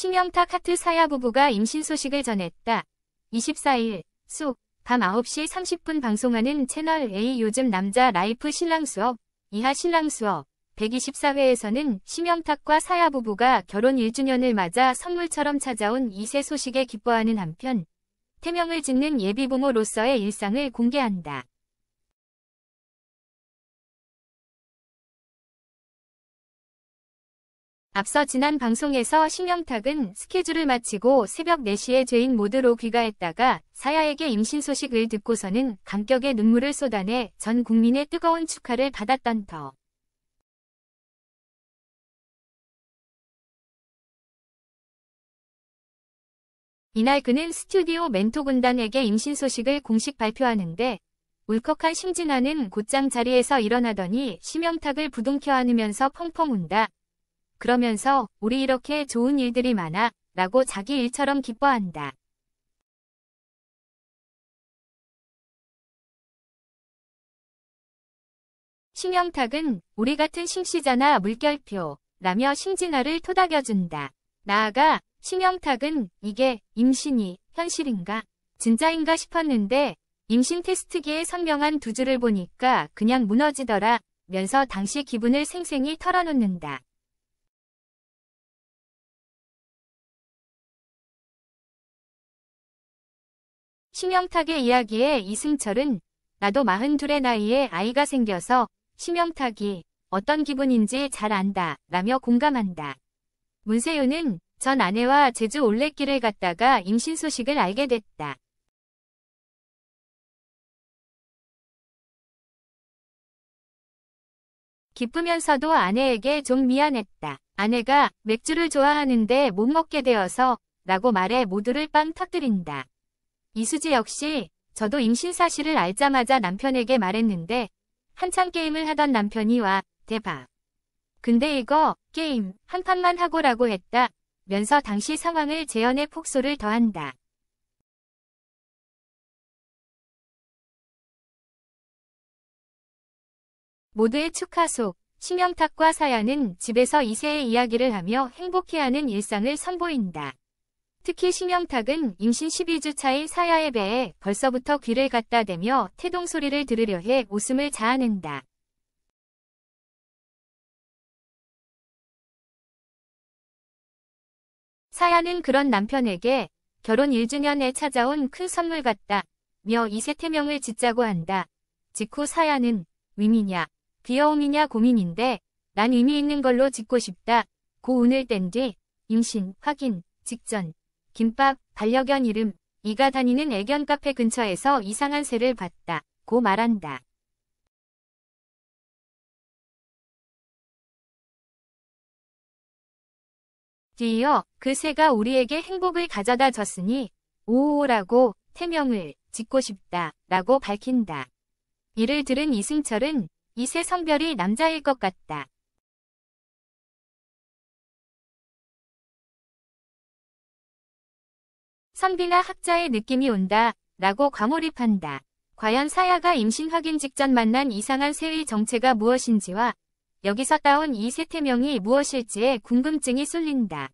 심영탁 하트 사야 부부가 임신 소식을 전했다. 24일 수밤 9시 30분 방송하는 채널 A 요즘 남자 라이프 신랑 수업 이하 신랑 수업 124회에서는 심영탁과 사야 부부가 결혼 1주년을 맞아 선물처럼 찾아온 이세 소식에 기뻐하는 한편 태명을 짓는 예비부모로서의 일상을 공개한다. 앞서 지난 방송에서 심영탁은 스케줄을 마치고 새벽 4시에 죄인 모드로 귀가했다가 사야에게 임신 소식을 듣고서는 감격의 눈물을 쏟아내 전 국민의 뜨거운 축하를 받았던 터. 이날 그는 스튜디오 멘토 군단에게 임신 소식을 공식 발표하는데 울컥한 심진아는 곧장 자리에서 일어나더니 심영탁을 부둥켜 안으면서 펑펑 운다. 그러면서 우리 이렇게 좋은 일들이 많아 라고 자기 일처럼 기뻐한다. 심영탁은 우리 같은 심시자나 물결표 라며 심진아를 토닥여준다. 나아가 심영탁은 이게 임신이 현실인가 진짜인가 싶었는데 임신 테스트기에 선명한 두 줄을 보니까 그냥 무너지더라 면서 당시 기분을 생생히 털어놓는다. 심영탁의 이야기에 이승철은 나도 4 2의 나이에 아이가 생겨서 심영탁이 어떤 기분인지 잘 안다 라며 공감한다. 문세윤은 전 아내와 제주 올레길을 갔다가 임신 소식을 알게 됐다. 기쁘면서도 아내에게 좀 미안했다. 아내가 맥주를 좋아하는데 못 먹게 되어서 라고 말해 모두를 빵 터뜨린다. 이수지 역시 저도 임신 사실을 알자마자 남편에게 말했는데 한참 게임을 하던 남편이 와 대박. 근데 이거 게임 한 판만 하고라고 했다 면서 당시 상황을 재현해 폭소를 더한다. 모두의 축하 속 심영탁과 사연은 집에서 이세의 이야기를 하며 행복해하는 일상을 선보인다. 특히 심영탁은 임신 12주 차인 사야에 배에 벌써부터 귀를 갖다 대며 태동 소리를 들으려 해 웃음을 자아낸다. 사야는 그런 남편에게 결혼 1주년에 찾아온 큰 선물 같다. 며 이세태명을 짓자고 한다. 직후 사야는 의미냐, 귀여움이냐 고민인데 난 의미 있는 걸로 짓고 싶다. 고 운을 뗀 뒤 임신, 확인, 직전 김밥, 반려견 이름, 이가 다니는 애견 카페 근처에서 이상한 새를 봤다. 고 말한다. 뒤이어 그 새가 우리에게 행복을 가져다 줬으니 오오라고 태명을 짓고 싶다 라고 밝힌다. 이를 들은 이승철은 이 새 성별이 남자일 것 같다. 선비나 학자의 느낌이 온다 라고 과몰입한다. 과연 사야가 임신 확인 직전 만난 이상한 새의 정체가 무엇인지와 여기서 따온 이 세태명이 무엇일지에 궁금증이 쏠린다.